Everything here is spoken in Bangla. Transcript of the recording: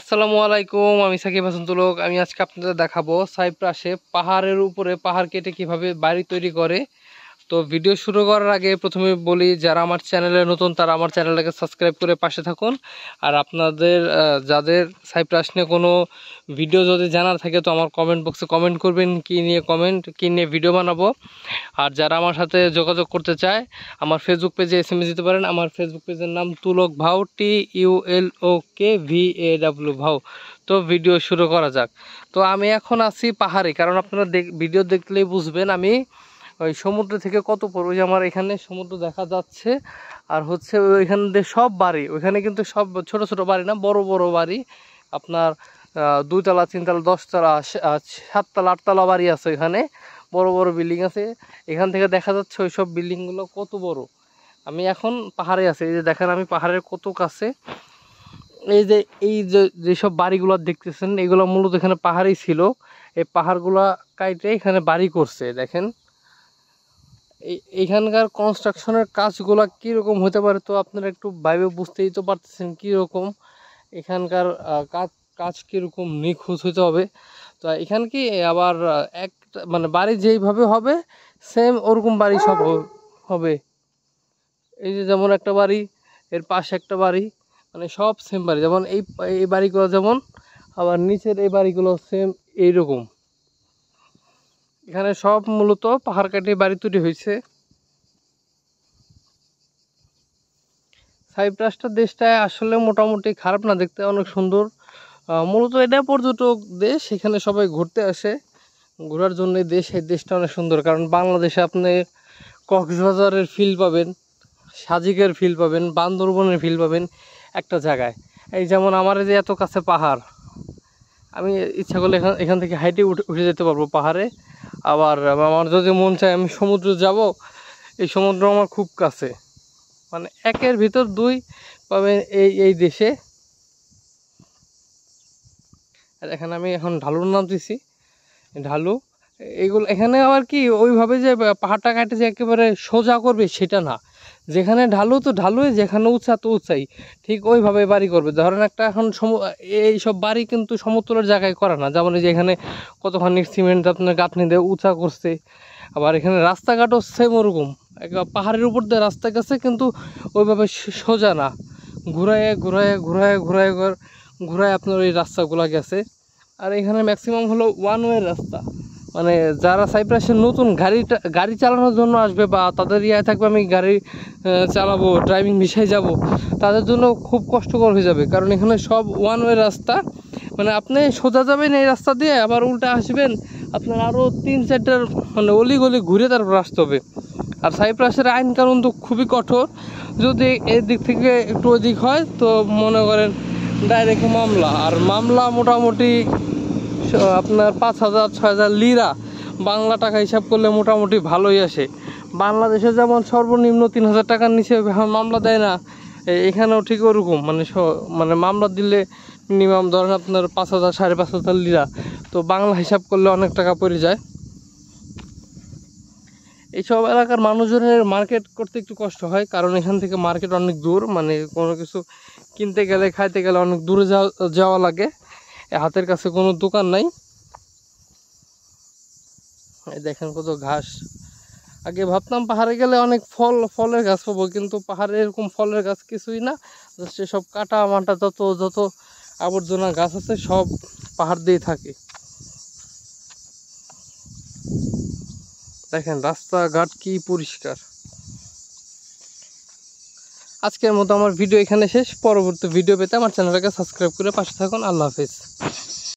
আসসালামু আলাইকুম আমি সাকিব হাসান তুলক আমি আজকে আপনাদের দেখাবো সাইপ্রাসে পাহাড়ের উপরে পাহাড় কেটে কিভাবে বাড়ি তৈরি করে তো ভিডিও শুরু করার আগে প্রথমে বলি যারা আমার চ্যানেলে নতুন তারা আমার চ্যানেলটাকে সাবস্ক্রাইব করে পাশে থাকুন আর আপনাদের যাদের সাইপ্রাস নিয়ে কোনো ভিডিও যদি জানার থাকে তো আমার কমেন্ট বক্সে কমেন্ট করবেন কী নিয়ে কমেন্ট কী নিয়ে ভিডিও বানাবো আর যারা আমার সাথে যোগাযোগ করতে চায় আমার ফেসবুক পেজে এস এম দিতে পারেন আমার ফেসবুক পেজের নাম Tulak Bhau T U L O K V A W Bhau তো ভিডিও শুরু করা যাক তো আমি এখন আছি পাহাড়ে কারণ আপনারা দেখ ভিডিও দেখলেই বুঝবেন আমি ওই সমুদ্র থেকে কত পর ওই যে আমার এখানে সমুদ্র দেখা যাচ্ছে আর হচ্ছে ওইখান দিয়ে সব বাড়ি ওইখানে কিন্তু সব ছোট ছোট বাড়ি না বড় বড় বাড়ি আপনার দুইতলা তিনতলা দশতলা সাততলা আটতলা বাড়ি আছে এখানে বড় বড় বিল্ডিং আছে এখান থেকে দেখা যাচ্ছে ওই সব বিল্ডিংগুলো কত বড় আমি এখন পাহাড়ে আছি এই যে দেখেন আমি পাহাড়ের কত কাছে এই যে এই যে যেসব বাড়িগুলো দেখতেছেন এগুলো মূলত এখানে পাহাড়ই ছিল এই পাহাড়গুলা কাইটে এখানে বাড়ি করছে দেখেন এখানকার কনস্ট্রাকশনের কাজগুলো কীরকম হতে পারে তো আপনারা একটু ভাইবে বুঝতেই তো পারতেছেন কীরকম এখানকার কাজ কাজ কীরকম নিখোঁজ হতে হবে তো এখান কি আবার এক মানে বাড়ি যেইভাবে হবে সেম ওরকম বাড়ি সব হবে এই যে যেমন একটা বাড়ি এর পাশে একটা বাড়ি মানে সব সেম বাড়ি যেমন এই এই বাড়িগুলো যেমন আবার নিচের এই বাড়িগুলো সেম এইরকম এখানে সব মূলত পাহাড় কাটি বাড়ি তৈরি হয়েছে সাইপ্রাসটা দেশটায় আসলে মোটামুটি খারাপ না দেখতে অনেক সুন্দর মূলত এটা পর্যটক দেশ এখানে সবাই ঘুরতে আসে ঘোরার জন্য দেশ এই দেশটা অনেক সুন্দর কারণ বাংলাদেশে আপনি কক্সবাজারের ফিল পাবেন সাজিকের ফিল পাবেন বান্দরবনের ফিল পাবেন একটা জায়গায় এই যেমন আমার যে এত কাছে পাহাড় আমি ইচ্ছা করলে এখান এখান থেকে হাইটে উঠে যেতে পারবো পাহাড়ে আবার আমার যদি মন চায় আমি সমুদ্র যাব এই সমুদ্র আমার খুব কাছে মানে একের ভিতর দুই পাবে এই এই দেশে আর এখানে আমি এখন ঢালুর নাম দিছি ঢালু এগুলো এখানে আবার কি ওইভাবে যে পাহাড়টা কাটে যে একেবারে সোজা করবে সেটা না যেখানে ঢালু তো ঢালুই যেখানে উঁচা তো উঁচাই ঠিক ওইভাবে বাড়ি করবে ধরেন একটা এখন সম এই সব বাড়ি কিন্তু সমতলের জায়গায় করে না যেমন যে এখানে কতখানি সিমেন্ট আপনার গাঁথনি দিয়ে উঁচা করছে আবার এখানে রাস্তাঘাটও সেম ওরকম পাহাড়ের উপর দিয়ে রাস্তা গেছে কিন্তু ওইভাবে সোজা না ঘুরায় ঘুরায় ঘুরায় ঘুরায় ঘুরায় আপনার ওই রাস্তাগুলো গেছে আর এখানে ম্যাক্সিমাম হলো ওয়ান ওয়ে রাস্তা মানে যারা সাইপ্রাসের নতুন গাড়িটা গাড়ি চালানোর জন্য আসবে বা তাদের ইয়ে থাকবে আমি গাড়ি চালাবো ড্রাইভিং মিশাই যাব তাদের জন্য খুব কষ্টকর হয়ে যাবে কারণ এখানে সব ওয়ান ওয়ে রাস্তা মানে আপনি সোজা যাবেন এই রাস্তা দিয়ে আবার উল্টা আসবেন আপনার আরও তিন চারটার মানে অলিগলি ঘুরে তারপর আসতে হবে আর সাইপ্রাসের আইন কানুন তো খুবই কঠোর যদি এদিক থেকে একটু ওদিক হয় তো মনে করেন ডাইরেক্ট মামলা আর মামলা মোটামুটি আপনার পাঁচ হাজার ছয় হাজার লিরা বাংলা টাকা হিসাব করলে মোটামুটি ভালোই আসে বাংলাদেশে যেমন সর্বনিম্ন তিন হাজার টাকার নিচে মামলা দেয় না এখানেও ঠিক ওরকম মানে মানে মামলা দিলে মিনিমাম ধরেন আপনার পাঁচ হাজার সাড়ে পাঁচ হাজার লিরা তো বাংলা হিসাব করলে অনেক টাকা পড়ে যায় এইসব এলাকার মানুষজনের মার্কেট করতে একটু কষ্ট হয় কারণ এখান থেকে মার্কেট অনেক দূর মানে কোনো কিছু কিনতে গেলে খাইতে গেলে অনেক দূরে যাওয়া লাগে হাতের কাছে কোনো দোকান নাই দেখেন কত ঘাস আগে ভাবতাম পাহাড়ে গেলে অনেক ফল ফলের গাছ পাবো কিন্তু পাহাড়ে এরকম ফলের গাছ কিছুই না সেসব কাটা মাটা যত যত আবর্জনা গাছ আছে সব পাহাড় দিয়ে থাকে দেখেন রাস্তাঘাট কি পরিষ্কার আজকের মতো আমার ভিডিও এখানে শেষ পরবর্তী ভিডিও পেতে আমার চ্যানেলটাকে সাবস্ক্রাইব করে পাশে থাকুন আল্লাহ হাফিজ